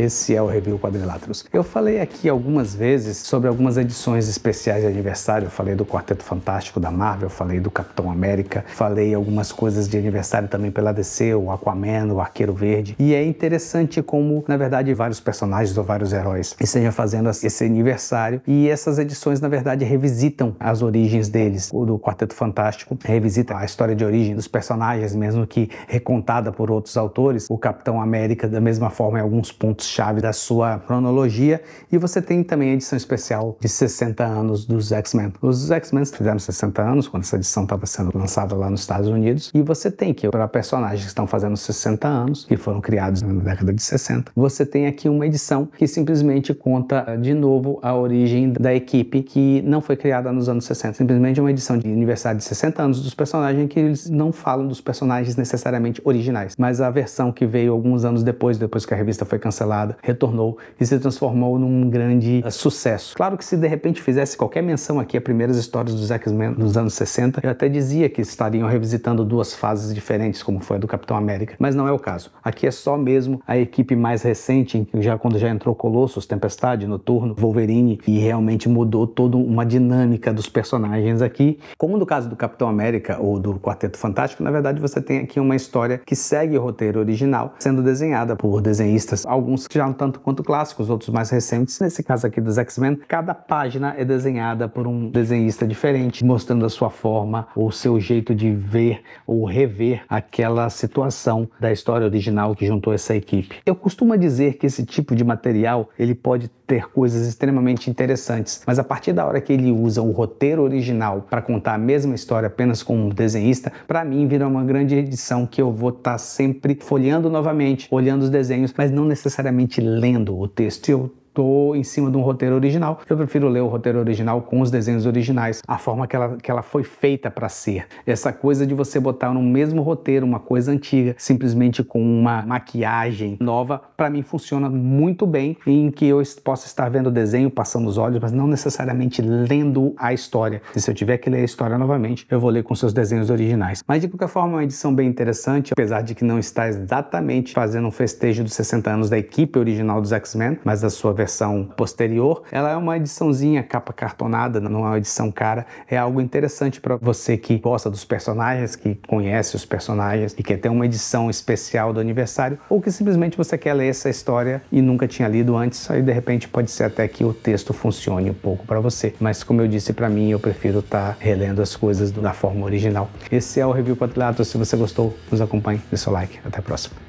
Esse é o Review Quadriláteros. Eu falei aqui algumas vezes sobre algumas edições especiais de aniversário. Eu falei do Quarteto Fantástico da Marvel, falei do Capitão América, falei algumas coisas de aniversário também pela DC, o Aquaman, o Arqueiro Verde. E é interessante como, na verdade, vários personagens ou vários heróis estejam fazendo esse aniversário. E essas edições, na verdade, revisitam as origens deles. O do Quarteto Fantástico revisita a história de origem dos personagens, mesmo que recontada por outros autores. O Capitão América, da mesma forma, em alguns pontos chave da sua cronologia. E você tem também a edição especial de 60 anos dos X-Men. Os X-Men fizeram 60 anos quando essa edição estava sendo lançada lá nos Estados Unidos. E você tem que, para personagens que estão fazendo 60 anos, que foram criados na década de 60, você tem aqui uma edição que simplesmente conta de novo a origem da equipe que não foi criada nos anos 60. Simplesmente uma edição de aniversário de 60 anos dos personagens que eles não falam dos personagens necessariamente originais, mas a versão que veio alguns anos depois, depois que a revista foi cancelada temporada, retornou e se transformou num grande uh, sucesso. Claro que se de repente fizesse qualquer menção aqui a primeiras histórias dos X-Men dos anos 60, eu até dizia que estariam revisitando duas fases diferentes, como foi a do Capitão América, mas não é o caso. Aqui é só mesmo a equipe mais recente, já quando já entrou Colossus, Tempestade, Noturno, Wolverine, e realmente mudou toda uma dinâmica dos personagens aqui. Como no caso do Capitão América ou do Quarteto Fantástico, na verdade você tem aqui uma história que segue o roteiro original, sendo desenhada por desenhistas, alguns que já é um tanto quanto clássicos, outros mais recentes. Nesse caso aqui dos X-Men, cada página é desenhada por um desenhista diferente, mostrando a sua forma ou seu jeito de ver ou rever aquela situação da história original que juntou essa equipe. Eu costumo dizer que esse tipo de material ele pode ter coisas extremamente interessantes, mas a partir da hora que ele usa o roteiro original para contar a mesma história apenas com um desenhista, para mim vira uma grande edição que eu vou estar tá sempre folheando novamente, olhando os desenhos, mas não necessariamente necessariamente lendo o texto, eu tô em cima de um roteiro original, eu prefiro ler o roteiro original com os desenhos originais, a forma que ela, que ela foi feita para ser. Essa coisa de você botar no mesmo roteiro uma coisa antiga, simplesmente com uma maquiagem nova, para mim funciona muito bem, em que eu possa estar vendo o desenho, passando os olhos, mas não necessariamente lendo a história. E se eu tiver que ler a história novamente, eu vou ler com seus desenhos originais. Mas de qualquer forma, é uma edição bem interessante, apesar de que não está exatamente fazendo um festejo dos 60 anos da equipe original dos X-Men, mas da sua versão versão posterior. Ela é uma ediçãozinha capa cartonada, não é uma edição cara. É algo interessante para você que gosta dos personagens, que conhece os personagens e quer ter uma edição especial do aniversário, ou que simplesmente você quer ler essa história e nunca tinha lido antes. Aí de repente pode ser até que o texto funcione um pouco para você. Mas como eu disse para mim, eu prefiro estar tá relendo as coisas da forma original. Esse é o review quadrilato. Se você gostou, nos acompanhe, dê seu like. Até a próxima.